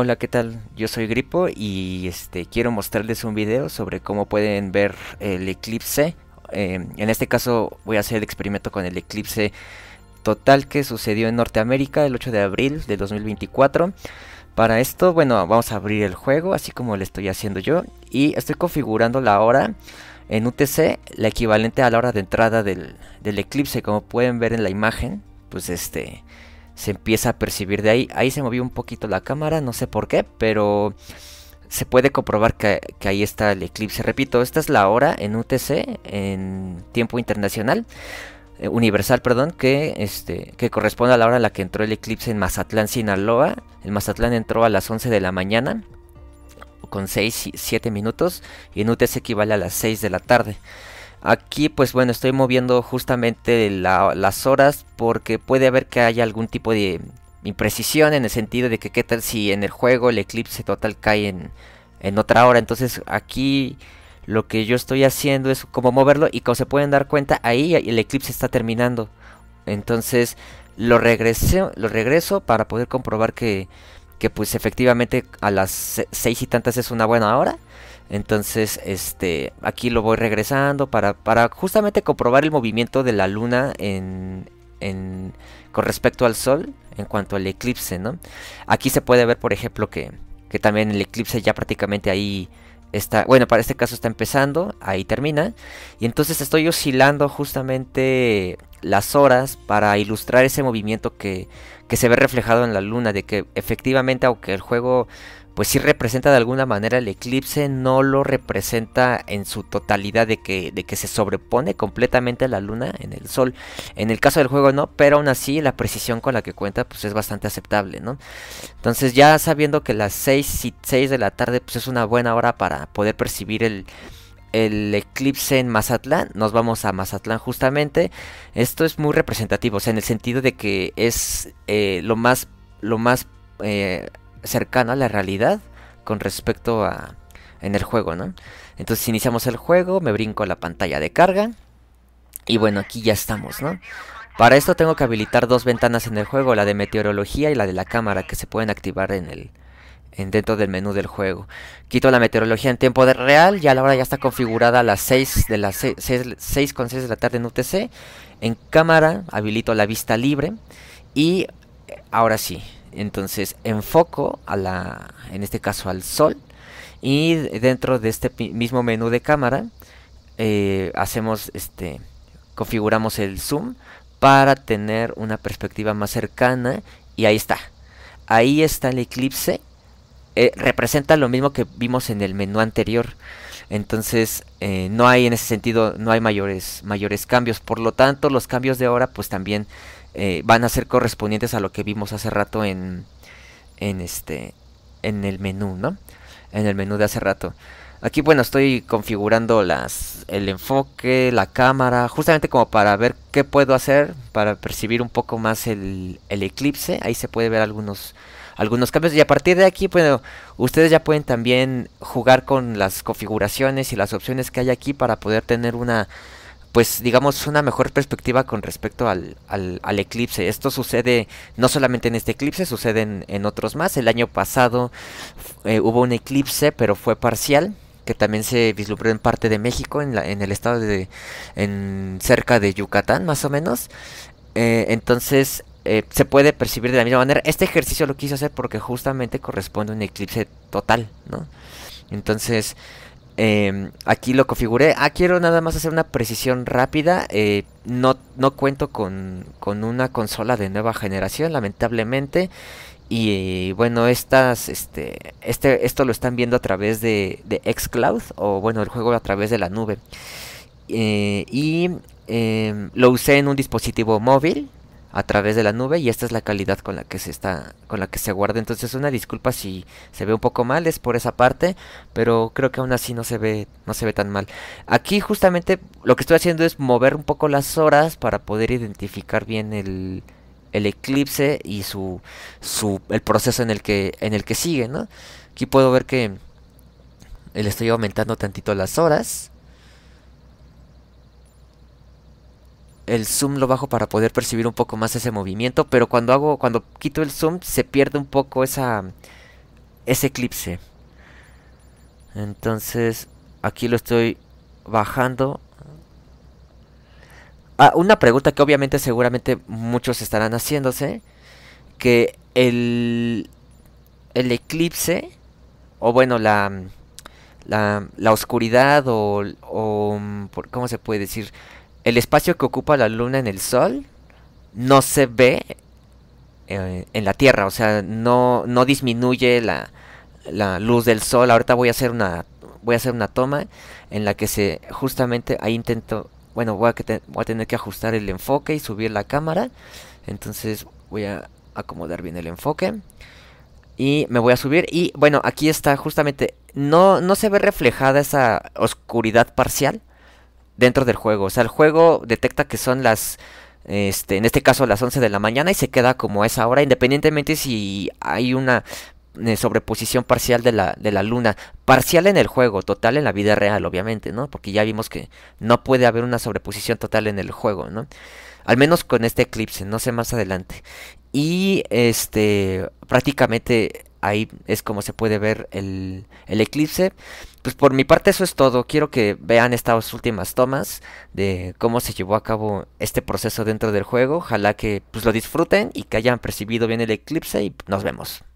Hola, ¿qué tal? Yo soy Gripo y este quiero mostrarles un video sobre cómo pueden ver el eclipse. Em, en este caso voy a hacer el experimento con el eclipse total que sucedió en Norteamérica el 8 de abril de 2024. Para esto, bueno, vamos a abrir el juego así como lo estoy haciendo yo y estoy configurando la hora en UTC, la equivalente a la hora de entrada del, del eclipse, como pueden ver en la imagen, pues este se empieza a percibir de ahí. Ahí se movió un poquito la cámara, no sé por qué, pero se puede comprobar que, ahí está el eclipse. Repito, esta es la hora en UTC, en tiempo internacional, eh, universal, perdón, que, este, que corresponde a la hora en la que entró el eclipse en Mazatlán, Sinaloa. El Mazatlán entró a las 11 de la mañana con 6, 7 minutos y en UTC equivale a las 6 de la tarde. Aquí pues bueno estoy moviendo justamente las horas porque puede haber que haya algún tipo de imprecisión en el sentido de que qué tal si en el juego el eclipse total cae en, otra hora. Entonces aquí lo que yo estoy haciendo es como moverlo y como se pueden dar cuenta ahí el eclipse está terminando. Entonces lo regreso, lo regreso para poder comprobar que, que pues efectivamente a las seis y tantas es una buena hora. Entonces, este, aquí lo voy regresando para, justamente comprobar el movimiento de la luna en, con respecto al sol en cuanto al eclipse, ¿no? Aquí se puede ver, por ejemplo, que, que también el eclipse ya prácticamente ahí está, bueno, para este caso está empezando, ahí termina, y entonces estoy oscilando justamente las horas para ilustrar ese movimiento que, que se ve reflejado en la luna, de que efectivamente, aunque el juego pues sí representa de alguna manera el eclipse, no lo representa en su totalidad de que, de que se sobrepone completamente la luna en el sol. En el caso del juego no, pero aún así la precisión con la que cuenta pues es bastante aceptable, ¿no? Entonces ya sabiendo que las 6, 6 de la tarde pues es una buena hora para poder percibir el, eclipse en Mazatlán, nos vamos a Mazatlán justamente. Esto es muy representativo, o sea, en el sentido de que es eh, lo más, lo más eh, cercano a la realidad con respecto a en el juego, Entonces iniciamos el juego, me brinco la pantalla de carga y bueno, aquí ya estamos, Para esto tengo que habilitar dos ventanas en el juego, la de meteorología y la de la cámara, que se pueden activar en el en dentro del menú del juego. Quito la meteorología en tiempo real, ya la hora ya está configurada a las 6 de las con 6 de la tarde en UTC. En cámara habilito la vista libre y ahora sí, entonces enfoco a la, en este caso al sol y dentro de este mismo menú de cámara eh, hacemos este configuramos el zoom para tener una perspectiva más cercana y ahí está. Ahí está el eclipse. Eh, representa lo mismo que vimos en el menú anterior. Entonces, eh, no hay en ese sentido, no hay mayores, mayores cambios. Por lo tanto, los cambios de ahora pues también eh, van a ser correspondientes a lo que vimos hace rato en, en, este, en el menú, ¿no? En el menú de hace rato. Aquí, bueno, estoy configurando las, el enfoque, la cámara, justamente como para ver qué puedo hacer, para percibir un poco más el, el eclipse. Ahí se puede ver algunos, algunos cambios. Y a partir de aquí, bueno, ustedes ya pueden también jugar con las configuraciones y las opciones que hay aquí para poder tener una pues digamos una mejor perspectiva con respecto al, al, eclipse. Esto sucede no solamente en este eclipse, sucede en, otros más. El año pasado eh, hubo un eclipse, pero fue parcial, que también se vislumbró en parte de México, en, la, en el estado de, en cerca de Yucatán más o menos. Eh, entonces eh, se puede percibir de la misma manera. Este ejercicio lo quise hacer porque justamente corresponde a un eclipse total, ¿no? Entonces, Em, aquí lo configuré. Ah, quiero nada más hacer una precisión rápida. Eh, no, cuento con, una consola de nueva generación, lamentablemente. Y eh, bueno, estas, este, este, esto lo están viendo a través de, de Xcloud o bueno, el juego a través de la nube. Eh, y em, lo usé en un dispositivo móvil, a través de la nube y esta es la calidad con la que se está con la que se guarda entonces una disculpa si se ve un poco mal es por esa parte pero creo que aún así no se ve no se ve tan mal aquí justamente lo que estoy haciendo es mover un poco las horas para poder identificar bien el, eclipse y su, el proceso en el que en el que sigue aquí puedo ver que le estoy aumentando tantito las horas el zoom lo bajo para poder percibir un poco más ese movimiento, pero cuando hago, cuando quito el zoom se pierde un poco esa, ese eclipse. Entonces, aquí lo estoy bajando. Ah, una pregunta que obviamente seguramente muchos estarán haciéndose, que el, el eclipse, o bueno, la, la, la oscuridad, o, o, ¿cómo se puede decir? el espacio que ocupa la luna en el sol no se ve eh, en la Tierra, o sea, no, no disminuye la, luz del sol. Ahorita voy a hacer una voy a hacer una toma en la que se justamente ahí intento, bueno, voy a, voy a tener que ajustar el enfoque y subir la cámara. Entonces voy a acomodar bien el enfoque y me voy a subir y bueno, aquí está justamente no no se ve reflejada esa oscuridad parcial dentro del juego. O sea, el juego detecta que son las... Este, en este caso las 11 de la mañana y se queda como es esa hora, independientemente si hay una eh, sobreposición parcial de la, de la luna. Parcial en el juego, total en la vida real, obviamente, ¿no? Porque ya vimos que no puede haber una sobreposición total en el juego, ¿no? Al menos con este eclipse, no sé más adelante. Y este, prácticamente ahí es como se puede ver el, eclipse. Pues por mi parte eso es todo. Quiero que vean estas últimas tomas de cómo se llevó a cabo este proceso dentro del juego. Ojalá que pues, lo disfruten y que hayan percibido bien el eclipse y nos vemos.